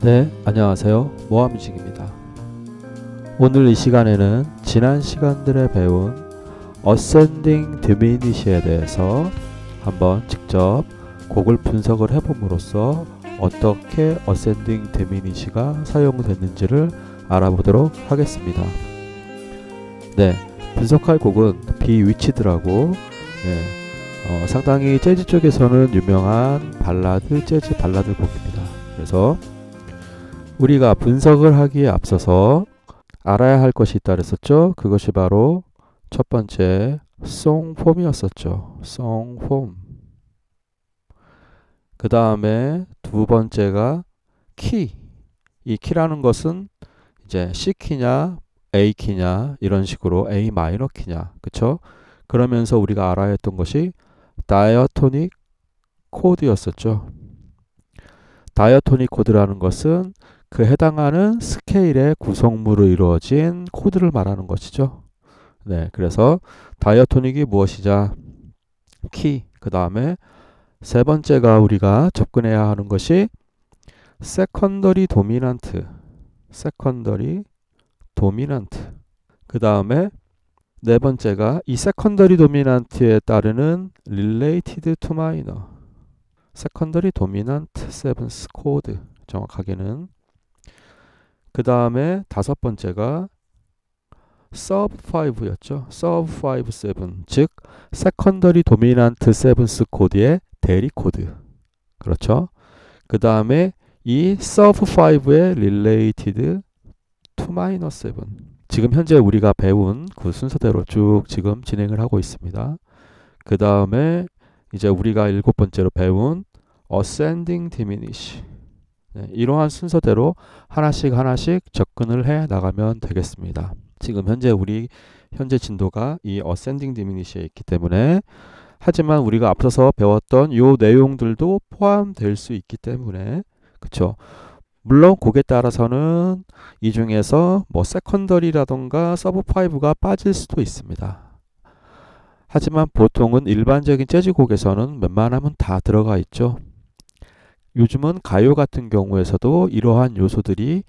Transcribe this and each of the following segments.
네, 안녕하세요. 모아뮤직입니다. 오늘 이 시간에는 지난 시간들에 배운 어센딩 디미니시에 대해서 한번 직접 곡을 분석을 해봄으로써 어떻게 어센딩 디미니시가 사용됐는지를 알아보도록 하겠습니다. 네, 분석할 곡은 비위치드라고 네, 어, 상당히 재즈 쪽에서는 유명한 발라드 재즈 발라드 곡입니다. 그래서 우리가 분석을 하기에 앞서서 알아야 할 것이 있다 그랬었죠. 그것이 바로 첫 번째 송폼이었었죠. 송폼. 그 다음에 두 번째가 키. 이 키라는 것은 이제 C키냐 A 키냐 이런 식으로 A 마이너 키냐 그쵸? 그러면서 우리가 알아야 했던 것이 다이어토닉 코드였었죠. 다이어토닉 코드라는 것은 그 해당하는 스케일의 구성물로 이루어진 코드를 말하는 것이죠. 네, 그래서 다이어토닉이 무엇이자 키, 그 다음에 세 번째가 우리가 접근해야 하는 것이 세컨더리 도미넌트, 세컨더리 도미난트. 그 다음에 네 번째가 이 세컨더리 도미난트에 따르는 related to minor. 세컨더리 도미난트 세븐스 코드 정확하게는 그 다음에 다섯 번째가 sub 5였죠. sub 5 7. 즉 secondary dominant seventh 코드의 대리 코드. 그렇죠? 그 다음에 이 sub 5의 related 2-7 지금 현재 우리가 배운 그 순서대로 쭉 지금 진행을 하고 있습니다. 그 다음에 이제 우리가 일곱 번째로 배운 ascending diminish 네, 이러한 순서대로 하나씩 하나씩 접근을 해 나가면 되겠습니다. 지금 현재 우리 현재 진도가 이 ascending diminish에 있기 때문에 하지만 우리가 앞서서 배웠던 요 내용들도 포함될 수 있기 때문에 그쵸 물론 곡에 따라서는 이 중에서 뭐 세컨더리라던가 서브 파이브가 빠질 수도 있습니다. 하지만 보통은 일반적인 재즈곡에서는 웬만하면 다 들어가 있죠. 요즘은 가요 같은 경우에서도 이러한 요소들이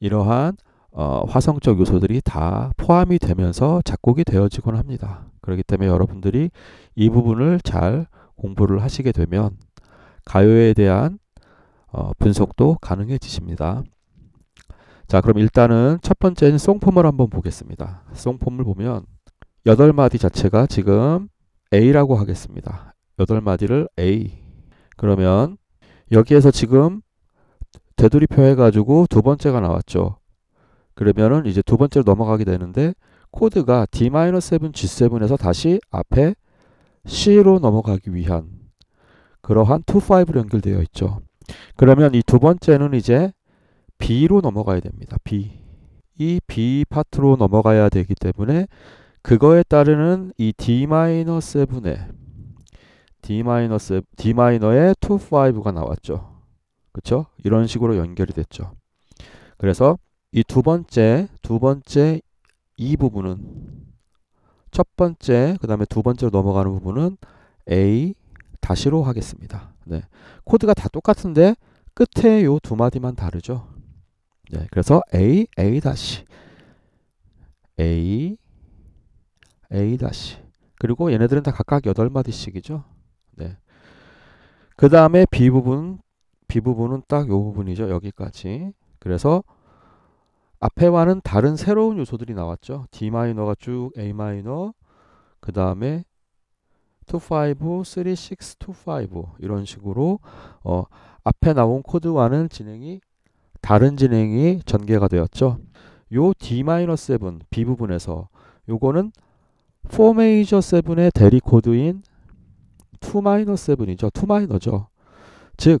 이러한 어, 화성적 요소들이 다 포함이 되면서 작곡이 되어지곤 합니다. 그렇기 때문에 여러분들이 이 부분을 잘 공부를 하시게 되면 가요에 대한 어, 분석도 가능해지십니다. 자 그럼 일단은 첫 번째는 송폼을 한번 보겠습니다. 송폼을 보면 8마디 자체가 지금 A라고 하겠습니다. 8마디를 A 그러면 여기에서 지금 되돌이표 해가지고 두 번째가 나왔죠. 그러면은 이제 두 번째로 넘어가게 되는데 코드가 D-7G7에서 다시 앞에 C로 넘어가기 위한 그러한 2,5로 연결되어 있죠. 그러면 이 두 번째는 이제 B로 넘어가야 됩니다. B. 이 B 파트로 넘어가야 되기 때문에 그거에 따르는 이 D-7의 D-7, D-의 2, 5가 나왔죠. 그쵸? 이런 식으로 연결이 됐죠. 그래서 이 두 번째, 두 번째 이 부분은 첫 번째, 그 다음에 두 번째로 넘어가는 부분은 A 다시로 하겠습니다. 네. 코드가 다 똑같은데 끝에 요 두 마디만 다르죠. 네. 그래서 a a 다시 a a 다시 그리고 얘네들은 다 각각 여덟 마디씩이죠 네. 그 다음에 b 부분 b 부분은 딱 요 부분이죠. 여기까지. 그래서 앞에와는 다른 새로운 요소들이 나왔죠. d 마이너가 쭉 a 마이너 그 다음에 25, 36, 25 이런 식으로 어, 앞에 나온 코드와는 진행이 다른 진행이 전개가 되었죠. 요 D-7 B 부분에서 요거는 4 메이저 7의 대리 코드인 2 마이너 7이죠. 2 마이너죠. 즉이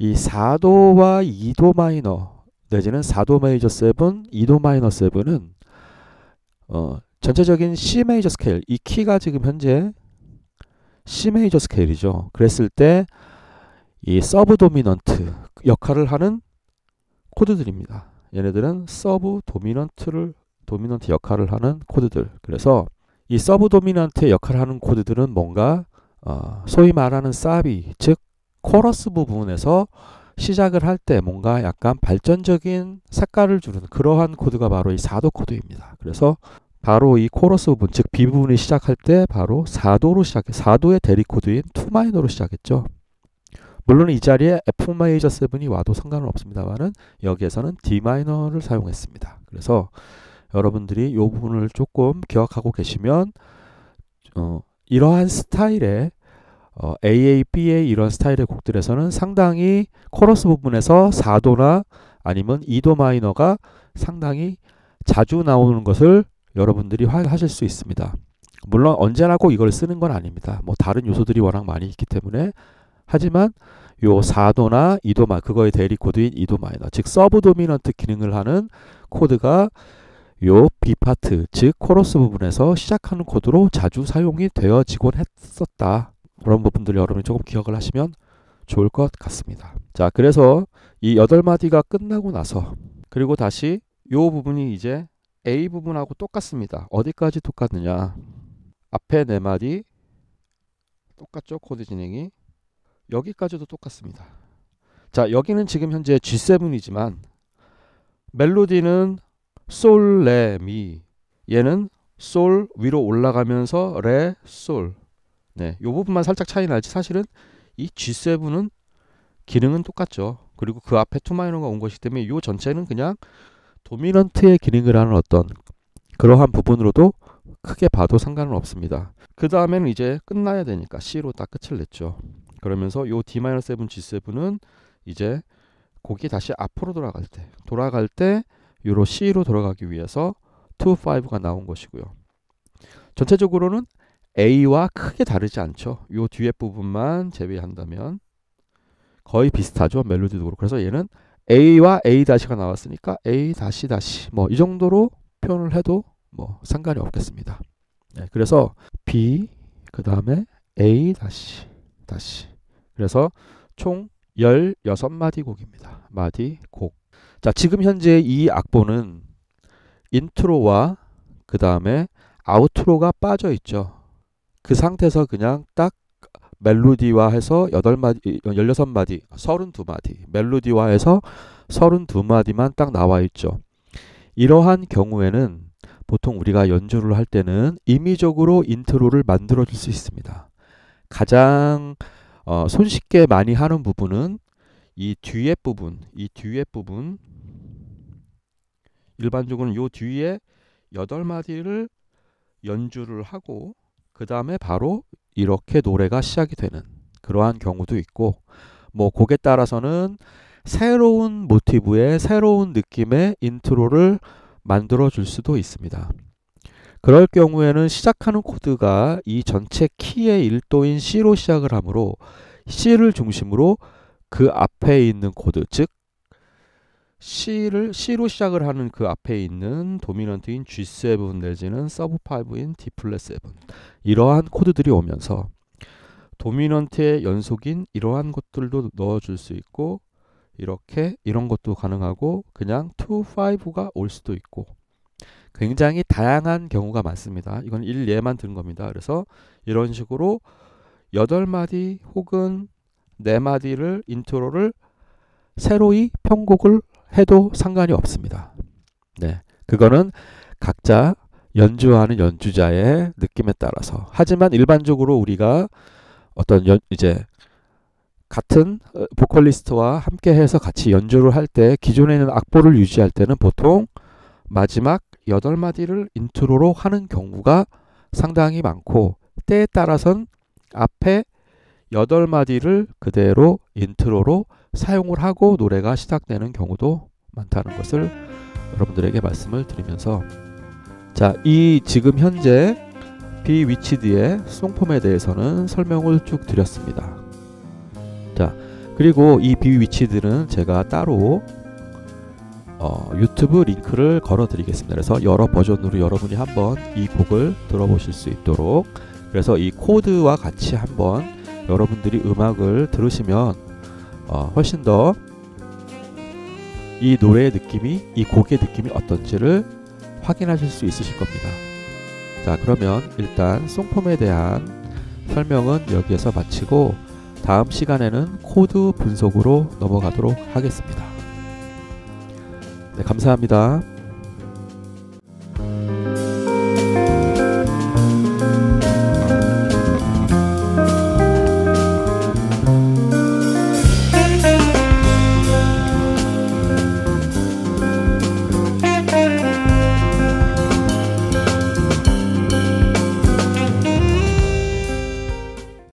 4도와 2도 마이너 내지는 4도 메이저 7, 2도 마이너 7은 어, 전체적인 C 메이저 스케일 이 키가 지금 현재 C 메이저 스케일이죠. 그랬을 때 이 서브 도미넌트 역할을 하는 코드들입니다. 얘네들은 서브 도미넌트를 도미넌트 역할을 하는 코드들. 그래서 이 서브 도미넌트의 역할을 하는 코드들은 뭔가 어, 소위 말하는 사비 즉 코러스 부분에서 시작을 할 때 뭔가 약간 발전적인 색깔을 주는 그러한 코드가 바로 이 4도 코드입니다. 그래서 바로 이 코러스 부분 즉 B 부분이 시작할 때 바로 4도로 시작해 4도의 대리코드인 투 마이너로 시작했죠. 물론 이 자리에 F 마이저 7이 와도 상관은 없습니다만은 여기에서는 D 마이너를 사용했습니다. 그래서 여러분들이 이 부분을 조금 기억하고 계시면 어, 이러한 스타일의 어, AA, BA 이런 스타일의 곡들에서는 상당히 코러스 부분에서 4도나 아니면 2도 마이너가 상당히 자주 나오는 것을 여러분들이 하실 수 있습니다. 물론 언제나 꼭 이걸 쓰는 건 아닙니다. 뭐 다른 요소들이 워낙 많이 있기 때문에 하지만 요 4도나 2도마 그거의 대리 코드인 2도 마이너 즉 서브 도미넌트 기능을 하는 코드가 요 B 파트 즉 코러스 부분에서 시작하는 코드로 자주 사용이 되어지곤 했었다. 그런 부분들 여러분이 조금 기억을 하시면 좋을 것 같습니다. 자, 그래서 이8 마디가 끝나고 나서 그리고 다시 요 부분이 이제 A 부분하고 똑같습니다. 어디까지 똑같느냐? 앞에 네 마디 똑같죠? 코드 진행이 여기까지도 똑같습니다. 자, 여기는 지금 현재 G7이지만 멜로디는 솔, 레, 미 얘는 솔 위로 올라가면서 레, 솔 네, 요 부분만 살짝 차이 날지 사실은 이 G7은 기능은 똑같죠. 그리고 그 앞에 투마이너가 온 것이기 때문에 요 전체는 그냥 도미넌트의 기능을 하는 어떤 그러한 부분으로도 크게 봐도 상관은 없습니다. 그 다음에는 이제 끝나야 되니까 C로 딱 끝을 냈죠. 그러면서 요 D-7 G7은 이제 곡이 다시 앞으로 돌아갈 때 돌아갈 때 요로 C로 돌아가기 위해서 2-5가 나온 것이고요. 전체적으로는 A와 크게 다르지 않죠. 요 뒤에 부분만 제외한다면 거의 비슷하죠. 멜로디도 그렇고. 그래서 얘는 a와 a 다시가 나왔으니까 a 다시 다시 뭐 이 정도로 표현을 해도 뭐 상관이 없겠습니다. 네, 그래서 b 그 다음에 a 다시 다시 그래서 총 16마디 곡입니다. 마디 곡. 자, 지금 현재 이 악보는 인트로와 그 다음에 아우트로가 빠져 있죠. 그 상태에서 그냥 딱 멜로디와해서 8마디, 16마디, 32마디, 멜로디와해서 32마디만 딱 나와 있죠. 이러한 경우에는 보통 우리가 연주를 할 때는 임의적으로 인트로를 만들어 줄 수 있습니다. 가장 어, 손쉽게 많이 하는 부분은 이 뒤에 부분, 이 뒤에 부분 일반적으로는 요 뒤에 8마디를 연주를 하고 그 다음에 바로 이렇게 노래가 시작이 되는 그러한 경우도 있고 뭐 곡에 따라서는 새로운 모티브의 새로운 느낌의 인트로를 만들어 줄 수도 있습니다. 그럴 경우에는 시작하는 코드가 이 전체 키의 1도인 C로 시작을 하므로 C를 중심으로 그 앞에 있는 코드, 즉 C를 C로 시작을 하는 그 앞에 있는 도미넌트인 G7 내지는 서브 5인 D 플랫 7 이러한 코드들이 오면서 도미넌트의 연속인 이러한 것들도 넣어줄 수 있고 이렇게 이런 것도 가능하고 그냥 2, 5가 올 수도 있고 굉장히 다양한 경우가 많습니다. 이건 일예만 드는 겁니다. 그래서 이런 식으로 8마디 혹은 4마디를 인트로를 새로이 편곡을 해도 상관이 없습니다. 네. 그거는 각자 연주하는 연주자의 느낌에 따라서. 하지만 일반적으로 우리가 어떤 연, 이제 같은 어, 보컬리스트와 함께 해서 같이 연주를 할 때 기존에 있는 악보를 유지할 때는 보통 마지막 여 마디를 인트로로 하는 경우가 상당히 많고 때에 따라선 앞에 여 마디를 그대로 인트로로 사용을 하고 노래가 시작되는 경우도 많다는 것을 여러분들에게 말씀을 드리면서 자, 이 지금 현재 비위치드의 수동폼에 대해서는 설명을 쭉 드렸습니다. 자, 그리고 이 비위치드는 제가 따로 어, 유튜브 링크를 걸어 드리겠습니다. 그래서 여러 버전으로 여러분이 한번 이 곡을 들어보실 수 있도록 그래서 이 코드와 같이 한번 여러분들이 음악을 들으시면 어, 훨씬 더 이 노래의 느낌이 이 곡의 느낌이 어떤지를 확인하실 수 있으실 겁니다. 자 그러면 일단 송폼에 대한 설명은 여기에서 마치고 다음 시간에는 코드 분석으로 넘어가도록 하겠습니다. 네, 감사합니다.